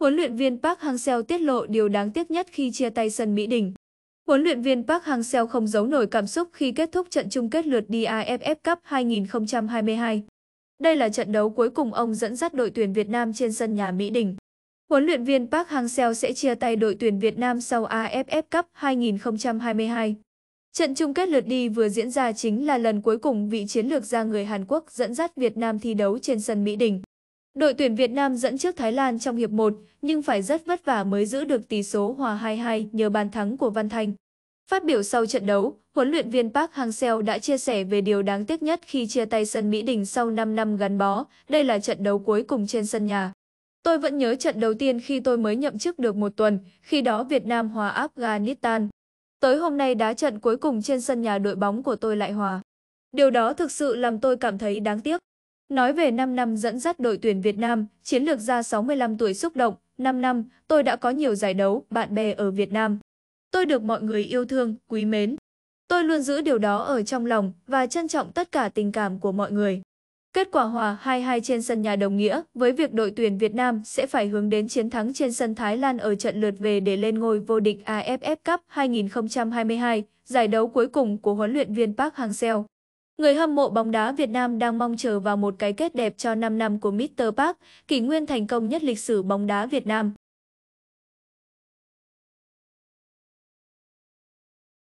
Huấn luyện viên Park Hang-seo tiết lộ điều đáng tiếc nhất khi chia tay sân Mỹ Đình. Huấn luyện viên Park Hang-seo không giấu nổi cảm xúc khi kết thúc trận chung kết lượt AFF Cup 2022. Đây là trận đấu cuối cùng ông dẫn dắt đội tuyển Việt Nam trên sân nhà Mỹ Đình. Huấn luyện viên Park Hang-seo sẽ chia tay đội tuyển Việt Nam sau AFF Cup 2022. Trận chung kết lượt đi vừa diễn ra chính là lần cuối cùng vị chiến lược gia người Hàn Quốc dẫn dắt Việt Nam thi đấu trên sân Mỹ Đình. Đội tuyển Việt Nam dẫn trước Thái Lan trong hiệp 1, nhưng phải rất vất vả mới giữ được tỷ số hòa 2-2 nhờ bàn thắng của Văn Thành. Phát biểu sau trận đấu, huấn luyện viên Park Hang-seo đã chia sẻ về điều đáng tiếc nhất khi chia tay sân Mỹ Đình sau 5 năm gắn bó, đây là trận đấu cuối cùng trên sân nhà. Tôi vẫn nhớ trận đầu tiên khi tôi mới nhậm chức được một tuần, khi đó Việt Nam hòa Afghanistan. Tới hôm nay đá trận cuối cùng trên sân nhà đội bóng của tôi lại hòa. Điều đó thực sự làm tôi cảm thấy đáng tiếc. Nói về 5 năm dẫn dắt đội tuyển Việt Nam, chiến lược gia 65 tuổi xúc động, 5 năm, tôi đã có nhiều giải đấu, bạn bè ở Việt Nam. Tôi được mọi người yêu thương, quý mến. Tôi luôn giữ điều đó ở trong lòng và trân trọng tất cả tình cảm của mọi người. Kết quả hòa 2-2 trên sân nhà đồng nghĩa với việc đội tuyển Việt Nam sẽ phải hướng đến chiến thắng trên sân Thái Lan ở trận lượt về để lên ngôi vô địch AFF Cup 2022, giải đấu cuối cùng của huấn luyện viên Park Hang-seo. Người hâm mộ bóng đá Việt Nam đang mong chờ vào một cái kết đẹp cho 5 năm của Mr Park, kỷ nguyên thành công nhất lịch sử bóng đá Việt Nam.